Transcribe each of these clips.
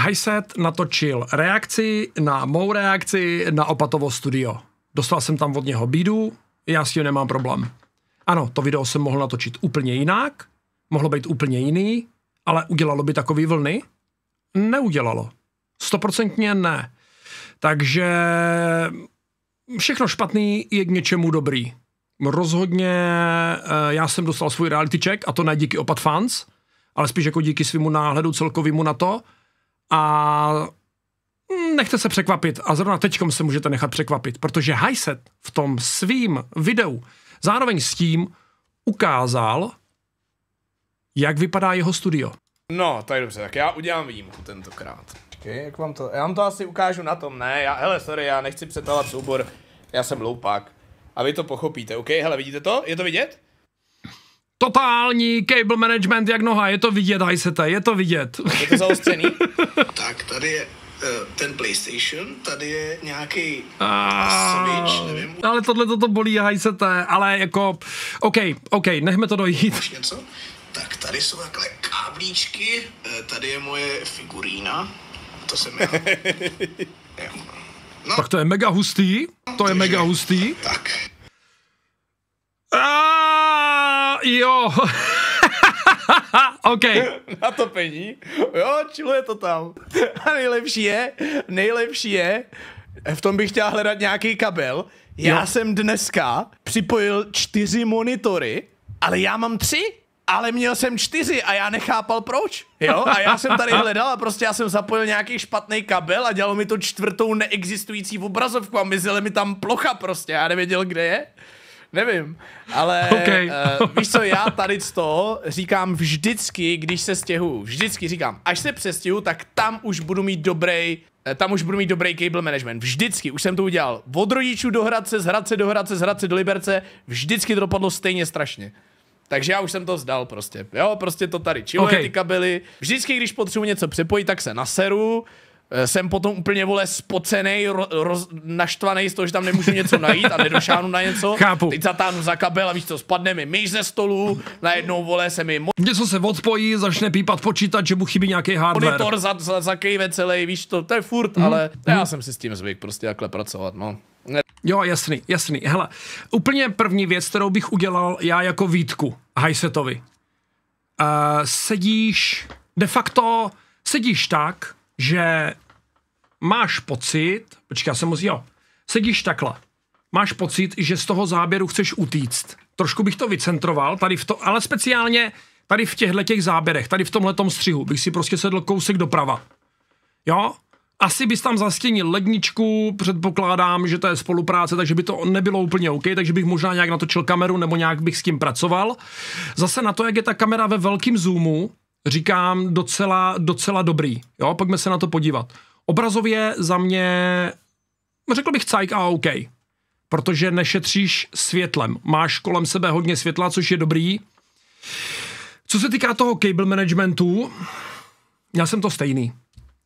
Highset natočil reakci na mou reakci na Opatovo studio. Dostal jsem tam od něho bídu, já s tím nemám problém. Ano, to video jsem mohl natočit úplně jinak, mohlo být úplně jiný, ale udělalo by takový vlny? Neudělalo. Stoprocentně ne. Takže všechno špatný je k něčemu dobrý. Rozhodně eh, já jsem dostal svůj reality check a to ne díky opat fans, ale spíš jako díky svému náhledu celkovému na to, a mm, nechte se překvapit a zrovna teďkom se můžete nechat překvapit, protože Hyset v tom svým videu zároveň s tím ukázal, jak vypadá jeho studio. No, tak dobře, tak já udělám výjimku tentokrát. Okay, jak vám to, já vám to asi ukážu na tom, ne, já, hele, sorry, já nechci přetávat soubor, já jsem loupák. A vy to pochopíte, OK? Hele, vidíte to? Je to vidět? Totální cable management jak noha, je to vidět, hajsete, je to vidět. Je to zaostřený? tak, tady je eh, ten PlayStation, tady je nějaký Switch, nevím. Ale tohle toto bolí, hajsete, ale jako, OK, OK, nechme to dojít. Máš něco? Tak tady jsou takhle káblíčky, eh, tady je moje figurína, to jsem já. no. Tak to je mega hustý, to je mega hustý. Tak. A- jo. OK. Na to pení. Jo, čiluje to tam. A nejlepší je, nejlepší je, v tom bych chtěl hledat nějaký kabel. Já jo. jsem dneska připojil čtyři monitory, ale já mám tři ale měl jsem čtyři a já nechápal proč. Jo, a já jsem tady hledal a prostě já jsem zapojil nějaký špatný kabel a dělalo mi to čtvrtou neexistující obrazovku a mizela mi tam plocha prostě, já nevěděl, kde je. Nevím, ale okay. uh, víš co, já tady z toho říkám vždycky, když se stěhuju, vždycky říkám, až se přestěhu, tak tam už budu mít dobrý eh, tam už budu mít dobrý cable management. Vždycky, už jsem to udělal. Od rodičů do Hradce, z Hradce do Hradce, z Hradce do Liberce, vždycky to dopadlo stejně strašně. Takže já už jsem to vzdal prostě. Jo, prostě to tady čilo okay. ty kabely. Vždycky, když potřebuji něco přepojit, tak se naseru. Eh, jsem potom úplně, vole, spocený, naštvaný z toho, že tam nemůžu něco najít a nedošánu na něco. Chápu. Teď zatáhnu za kabel a víš co, spadne mi myš ze stolu, najednou, vole, se mi... Mo- něco se odpojí, začne pípat počítač, že mu chybí nějaký hardware. Monitor za, za, zakejve celý, víš to, to je furt, mm. hmm ale mhm. já mm-hmm. jsem si s tím zvyk prostě takhle pracovat, no. Ne. Jo, jasný, jasný. Hele, úplně první věc, kterou bych udělal já jako Vítku Hajsetovi. Uh, sedíš de facto, sedíš tak, že máš pocit, počkej, já jsem moc, jo, sedíš takhle, máš pocit, že z toho záběru chceš utíct. Trošku bych to vycentroval, tady v to, ale speciálně tady v těchto těch záběrech, tady v tomhle střihu, bych si prostě sedl kousek doprava. Jo? Asi bys tam zastěnil ledničku, předpokládám, že to je spolupráce, takže by to nebylo úplně OK, takže bych možná nějak natočil kameru nebo nějak bych s tím pracoval. Zase na to, jak je ta kamera ve velkém zoomu, říkám, docela, docela dobrý. Jo, pojďme se na to podívat. Obrazově za mě, řekl bych cajk a OK, protože nešetříš světlem. Máš kolem sebe hodně světla, což je dobrý. Co se týká toho cable managementu, já jsem to stejný.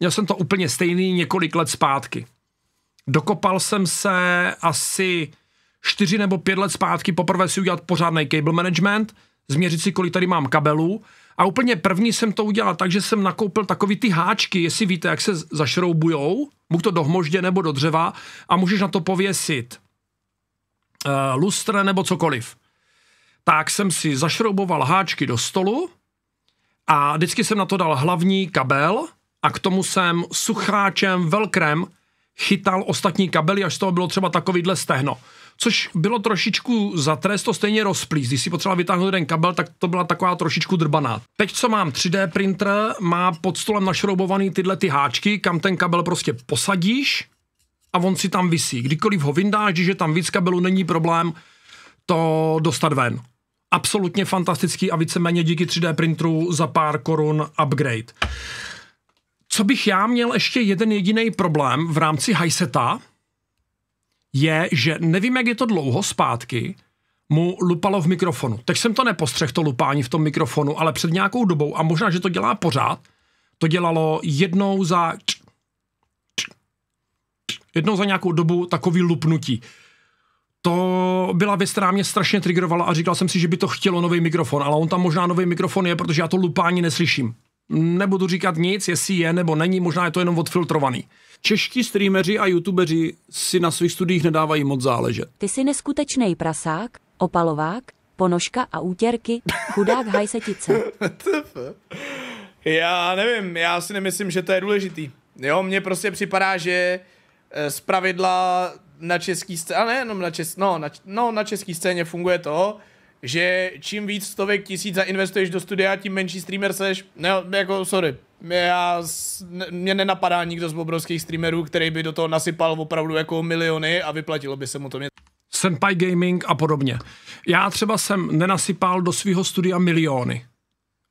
Měl jsem to úplně stejný několik let zpátky. Dokopal jsem se asi čtyři nebo pět let zpátky poprvé si udělat pořádný cable management, změřit si, kolik tady mám kabelů a úplně první jsem to udělal tak, že jsem nakoupil takový ty háčky, jestli víte, jak se zašroubujou, buď to do hmoždě nebo do dřeva a můžeš na to pověsit uh, lustre nebo cokoliv. Tak jsem si zašrouboval háčky do stolu a vždycky jsem na to dal hlavní kabel a k tomu jsem sucháčem velkrem chytal ostatní kabely, až z toho bylo třeba takovýhle stehno. Což bylo trošičku za trest, to stejně rozplíz. Když si potřeba vytáhnout jeden kabel, tak to byla taková trošičku drbaná. Teď, co mám 3D printer, má pod stolem našroubovaný tyhle ty háčky, kam ten kabel prostě posadíš a on si tam visí. Kdykoliv ho vyndáš, když je tam víc kabelů, není problém to dostat ven absolutně fantastický a víceméně díky 3D printeru za pár korun upgrade. Co bych já měl ještě jeden jediný problém v rámci highseta je, že nevím, jak je to dlouho zpátky, mu lupalo v mikrofonu. Teď jsem to nepostřehl, to lupání v tom mikrofonu, ale před nějakou dobou, a možná, že to dělá pořád, to dělalo jednou za jednou za nějakou dobu takový lupnutí. To byla věc, která mě strašně triggerovala a říkal jsem si, že by to chtělo nový mikrofon, ale on tam možná nový mikrofon je, protože já to lupání neslyším nebudu říkat nic, jestli je nebo není, možná je to jenom odfiltrovaný. Čeští streameři a youtubeři si na svých studiích nedávají moc záležet. Ty jsi neskutečný prasák, opalovák, ponožka a útěrky, chudák hajsetice. já nevím, já si nemyslím, že to je důležitý. Jo, mně prostě připadá, že eh, z pravidla na český scéně, ale nejenom na, čes, no, na, no, na český scéně funguje to, že čím víc stovek tisíc zainvestuješ do studia, tím menší streamer seš. Ne, jako sorry, já, mě nenapadá nikdo z obrovských streamerů, který by do toho nasypal opravdu jako miliony a vyplatilo by se mu to mě. Senpai Gaming a podobně. Já třeba jsem nenasypal do svého studia miliony.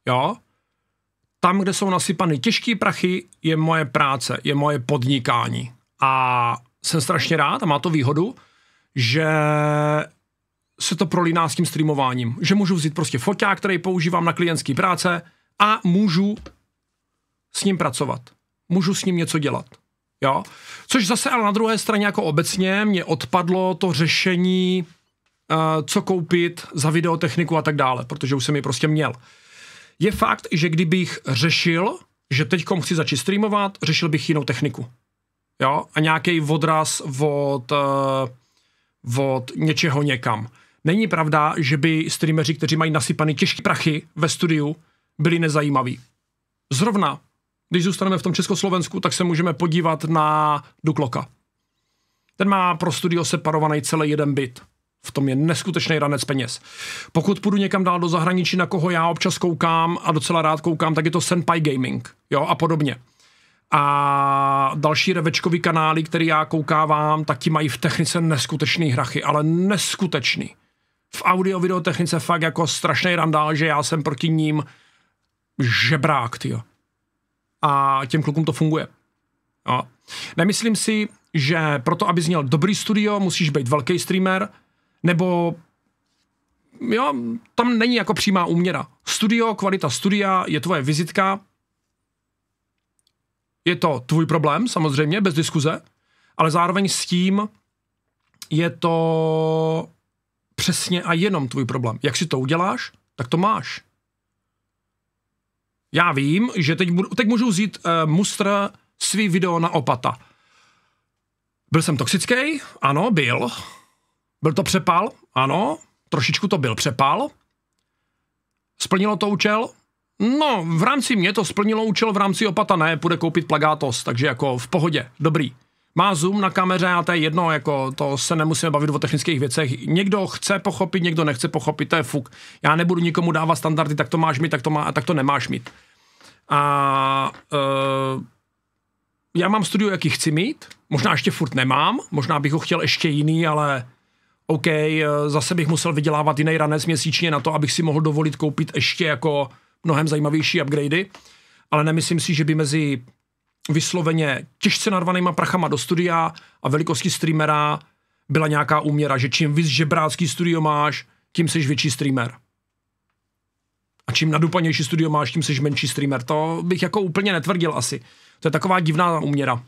Jo? Tam, kde jsou nasypany těžké prachy, je moje práce, je moje podnikání. A jsem strašně rád a má to výhodu, že se to prolíná s tím streamováním. Že můžu vzít prostě foťák, který používám na klientské práce a můžu s ním pracovat. Můžu s ním něco dělat. Jo? Což zase ale na druhé straně jako obecně mě odpadlo to řešení, uh, co koupit za videotechniku a tak dále, protože už jsem ji prostě měl. Je fakt, že kdybych řešil, že teď chci začít streamovat, řešil bych jinou techniku. Jo? A nějaký odraz od, uh, od něčeho někam. Není pravda, že by streameři, kteří mají nasypany těžké prachy ve studiu, byli nezajímaví. Zrovna, když zůstaneme v tom Československu, tak se můžeme podívat na Dukloka. Ten má pro studio separovaný celý jeden byt. V tom je neskutečný ranec peněz. Pokud půjdu někam dál do zahraničí, na koho já občas koukám a docela rád koukám, tak je to Senpai Gaming jo, a podobně. A další revečkový kanály, který já koukávám, taky mají v technice neskutečný hrachy, ale neskutečný v audio videotechnice fakt jako strašný randál, že já jsem proti ním žebrák, tyjo. A těm klukům to funguje. Jo. Nemyslím si, že proto, aby měl dobrý studio, musíš být velký streamer, nebo jo, tam není jako přímá úměra. Studio, kvalita studia je tvoje vizitka, je to tvůj problém, samozřejmě, bez diskuze, ale zároveň s tím je to přesně a jenom tvůj problém. Jak si to uděláš, tak to máš. Já vím, že teď, budu, teď můžu vzít uh, mustr svý video na opata. Byl jsem toxický? Ano, byl. Byl to přepal? Ano, trošičku to byl přepal. Splnilo to účel? No, v rámci mě to splnilo účel, v rámci opata ne, půjde koupit plagátos, takže jako v pohodě, dobrý má zoom na kameře a to je jedno, jako to se nemusíme bavit o technických věcech. Někdo chce pochopit, někdo nechce pochopit, to je fuk. Já nebudu nikomu dávat standardy, tak to máš mít, tak to, má, a tak to nemáš mít. A uh, já mám studio, jaký chci mít, možná ještě furt nemám, možná bych ho chtěl ještě jiný, ale OK, eh, zase bych musel vydělávat jiný ranec měsíčně na to, abych si mohl dovolit koupit ještě jako mnohem zajímavější upgradey, ale nemyslím si, že by mezi vysloveně těžce narvanýma prachama do studia a velikosti streamera byla nějaká úměra, že čím víc žebrácký studio máš, tím jsi větší streamer. A čím nadupanější studio máš, tím jsi menší streamer. To bych jako úplně netvrdil asi. To je taková divná úměra.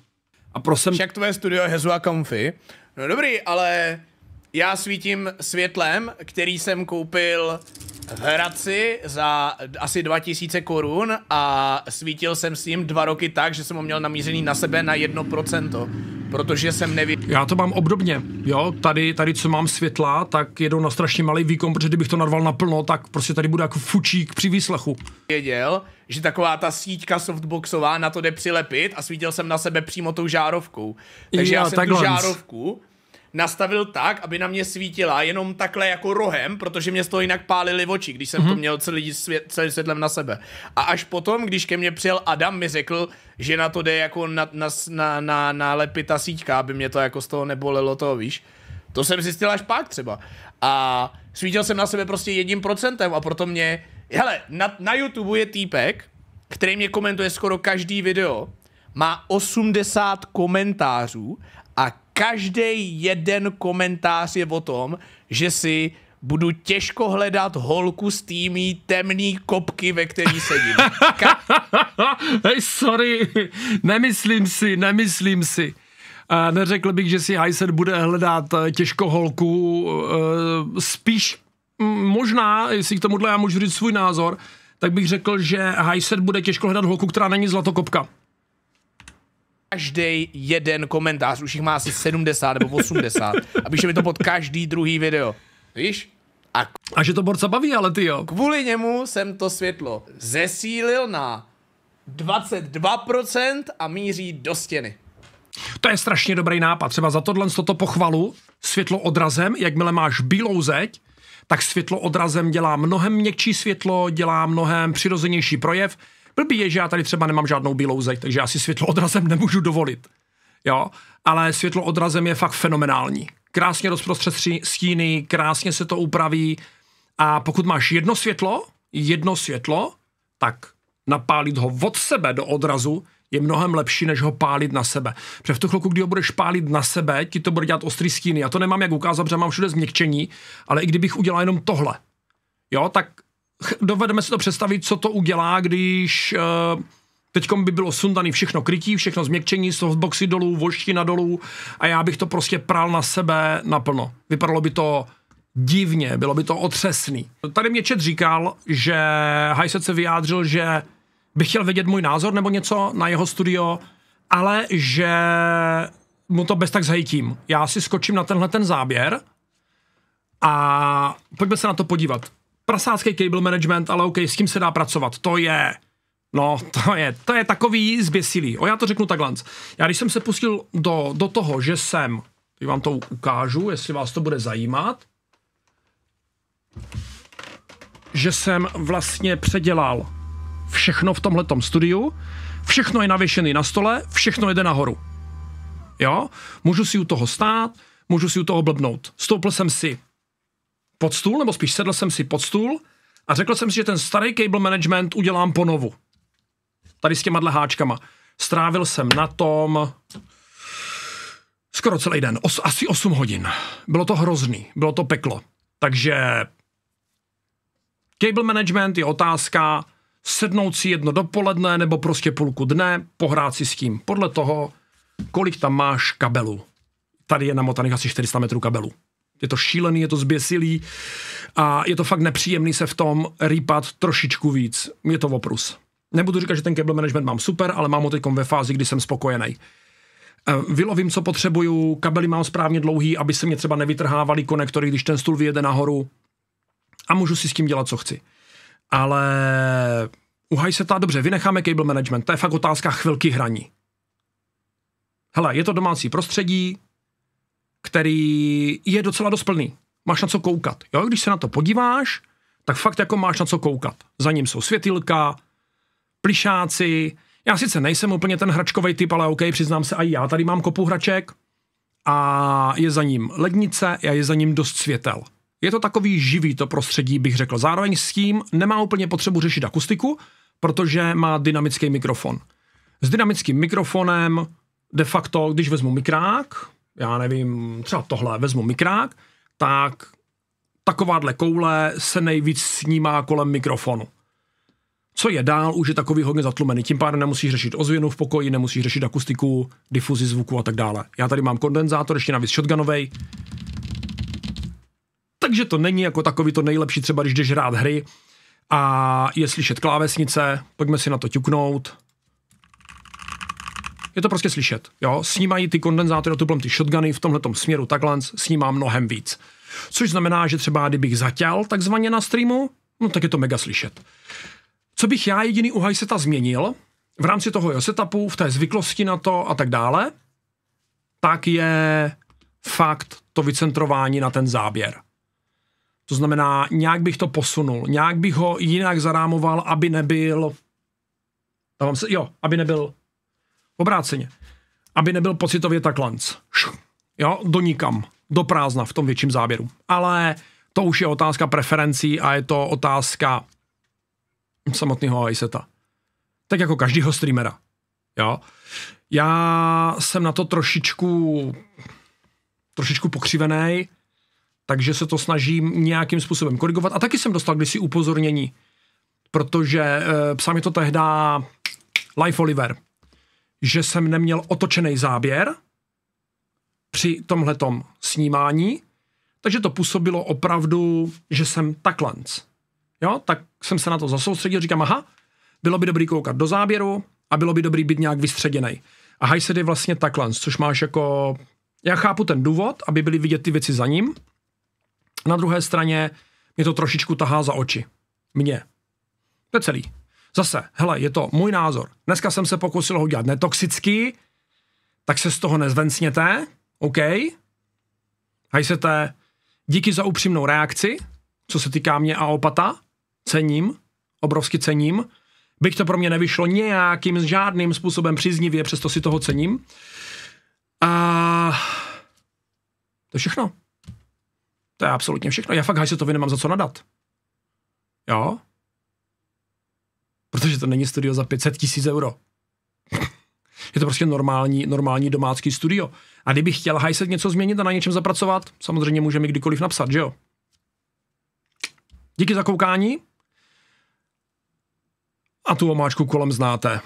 A prosím... Však tvoje studio je Hezu a comfy. No dobrý, ale já svítím světlem, který jsem koupil v Hradci za asi 2000 korun a svítil jsem s ním dva roky tak, že jsem ho měl namířený na sebe na 1%, protože jsem nevěděl. Já to mám obdobně, jo, tady, tady co mám světla, tak jedou na strašně malý výkon, protože kdybych to narval naplno, tak prostě tady bude jako fučík při výslechu. Věděl, že taková ta síťka softboxová na to jde přilepit a svítil jsem na sebe přímo tou žárovkou. Takže já, já jsem takhle. tu žárovku nastavil tak, aby na mě svítila jenom takhle jako rohem, protože mě z toho jinak pálili oči, když jsem mm-hmm. to mhm. měl celý, svět, celý světlem na sebe. A až potom, když ke mně přijel Adam, mi řekl, že na to jde jako na, na, na, na, na ta síťka, aby mě to jako z toho nebolelo to víš. To jsem zjistil až pak třeba. A svítil jsem na sebe prostě jedním procentem a proto mě... Hele, na, na YouTube je týpek, který mě komentuje skoro každý video, má 80 komentářů a každý jeden komentář je o tom, že si budu těžko hledat holku s tými temný kopky, ve který sedím. Ka- hey, sorry, nemyslím si, nemyslím si. neřekl bych, že si Heiser bude hledat eh, těžko holku, eh, spíš mm, možná, jestli k tomuhle já můžu říct svůj názor, tak bych řekl, že Heiser bude těžko hledat holku, která není zlatokopka každý jeden komentář, už jich má asi 70 nebo 80, a píše mi to pod každý druhý video. Víš? A, k... a že to borca baví, ale ty jo. Kvůli němu jsem to světlo zesílil na 22% a míří do stěny. To je strašně dobrý nápad. Třeba za tohle toto pochvalu, světlo odrazem, jakmile máš bílou zeď, tak světlo odrazem dělá mnohem měkčí světlo, dělá mnohem přirozenější projev Blbý je, že já tady třeba nemám žádnou bílou zeď, takže já si světlo odrazem nemůžu dovolit. Jo, ale světlo odrazem je fakt fenomenální. Krásně rozprostřed stíny, krásně se to upraví a pokud máš jedno světlo, jedno světlo, tak napálit ho od sebe do odrazu je mnohem lepší, než ho pálit na sebe. Protože v tu chvilku, kdy ho budeš pálit na sebe, ti to bude dělat ostrý stíny. Já to nemám jak ukázat, protože mám všude změkčení, ale i kdybych udělal jenom tohle, jo, tak dovedeme si to představit, co to udělá, když eh, Teď by bylo sundaný všechno krytí, všechno změkčení, softboxy dolů, voština dolů a já bych to prostě pral na sebe naplno. Vypadalo by to divně, bylo by to otřesný. Tady mě čet říkal, že Hajset se vyjádřil, že bych chtěl vědět můj názor nebo něco na jeho studio, ale že mu to bez tak zhejtím. Já si skočím na tenhle ten záběr a pojďme se na to podívat prasácký cable management, ale OK, s tím se dá pracovat. To je No, to je, to je takový zběsilý. O, já to řeknu takhle. Já když jsem se pustil do, do toho, že jsem, teď vám to ukážu, jestli vás to bude zajímat, že jsem vlastně předělal všechno v tomhletom studiu, všechno je navěšené na stole, všechno jede nahoru. Jo? Můžu si u toho stát, můžu si u toho blbnout. Stoupl jsem si pod stůl, nebo spíš sedl jsem si pod stůl a řekl jsem si, že ten starý cable management udělám ponovu. Tady s těma dleháčkama. Strávil jsem na tom skoro celý den, os, asi 8 hodin. Bylo to hrozný, bylo to peklo. Takže cable management je otázka sednout si jedno dopoledne nebo prostě půlku dne, pohrát si s tím podle toho, kolik tam máš kabelů. Tady je namotaných asi 400 metrů kabelů. Je to šílený, je to zběsilý a je to fakt nepříjemný se v tom rýpat trošičku víc. Je to oprus. Nebudu říkat, že ten cable management mám super, ale mám ho teď ve fázi, kdy jsem spokojený. Eh, vylovím, co potřebuju, kabely mám správně dlouhý, aby se mě třeba nevytrhávaly konektory, když ten stůl vyjede nahoru a můžu si s tím dělat, co chci. Ale se ta dobře, vynecháme cable management, to je fakt otázka chvilky hraní. Hele, je to domácí prostředí, který je docela dost plný. Máš na co koukat. Jo? Když se na to podíváš, tak fakt jako máš na co koukat. Za ním jsou světilka, plišáci. Já sice nejsem úplně ten hračkový typ, ale OK, přiznám se, a já tady mám kopu hraček a je za ním lednice a je za ním dost světel. Je to takový živý to prostředí, bych řekl. Zároveň s tím nemá úplně potřebu řešit akustiku, protože má dynamický mikrofon. S dynamickým mikrofonem de facto, když vezmu mikrák, já nevím, třeba tohle, vezmu mikrák, tak takováhle koule se nejvíc snímá kolem mikrofonu. Co je dál, už je takový hodně zatlumený. Tím pádem nemusíš řešit ozvěnu v pokoji, nemusíš řešit akustiku, difuzi zvuku a tak dále. Já tady mám kondenzátor, ještě navíc shotgunovej. Takže to není jako takový to nejlepší, třeba když jdeš hrát hry a je slyšet klávesnice, pojďme si na to ťuknout je to prostě slyšet. Jo? Snímají ty kondenzátory, tuplem ty shotguny v tomhle směru takhle snímá mnohem víc. Což znamená, že třeba kdybych zatěl takzvaně na streamu, no tak je to mega slyšet. Co bych já jediný u ta změnil v rámci toho jo, setupu, v té zvyklosti na to a tak dále, tak je fakt to vycentrování na ten záběr. To znamená, nějak bych to posunul, nějak bych ho jinak zarámoval, aby nebyl... se, jo, aby nebyl Obráceně. Aby nebyl pocitově tak lanc. Jo, do nikam, do prázdna v tom větším záběru. Ale to už je otázka preferencí a je to otázka samotného iSeta. E tak jako každého streamera. Jo. Já jsem na to trošičku trošičku pokřivený, takže se to snažím nějakým způsobem korigovat. A taky jsem dostal kdysi upozornění, protože e, psal mi to tehda Life Oliver, že jsem neměl otočený záběr při tomhletom snímání, takže to působilo opravdu, že jsem takhle. Jo, tak jsem se na to zasoustředil, říkám, aha, bylo by dobrý koukat do záběru a bylo by dobrý být nějak vystředěný. A hajsed je vlastně takhle, což máš jako, já chápu ten důvod, aby byly vidět ty věci za ním, na druhé straně mě to trošičku tahá za oči. Mně. To je celý. Zase, hele, je to můj názor. Dneska jsem se pokusil ho dělat netoxický, tak se z toho nezvencněte, OK? Hajsete, díky za upřímnou reakci, co se týká mě a opata, cením, obrovsky cením. Bych to pro mě nevyšlo nějakým žádným způsobem příznivě, přesto si toho cením. A to je všechno. To je absolutně všechno. Já fakt Hajsetovi nemám za co nadat. Jo? protože to není studio za 500 tisíc euro. je to prostě normální, normální domácký studio. A kdybych chtěl hajset něco změnit a na něčem zapracovat, samozřejmě můžeme kdykoliv napsat, že jo? Díky za koukání. A tu omáčku kolem znáte.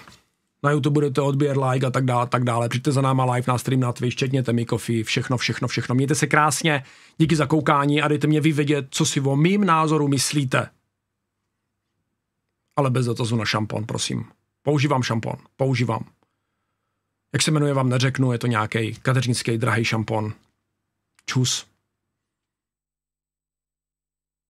Na YouTube budete odběr, like a tak dále, tak dále. Přijďte za náma live na stream na Twitch, četněte mi kofi, všechno, všechno, všechno. Mějte se krásně, díky za koukání a dejte mě vyvědět, co si o mým názoru myslíte ale bez dotazu na šampon, prosím. Používám šampon, používám. Jak se jmenuje, vám neřeknu, je to nějaký kadeřnický drahý šampon. Čus.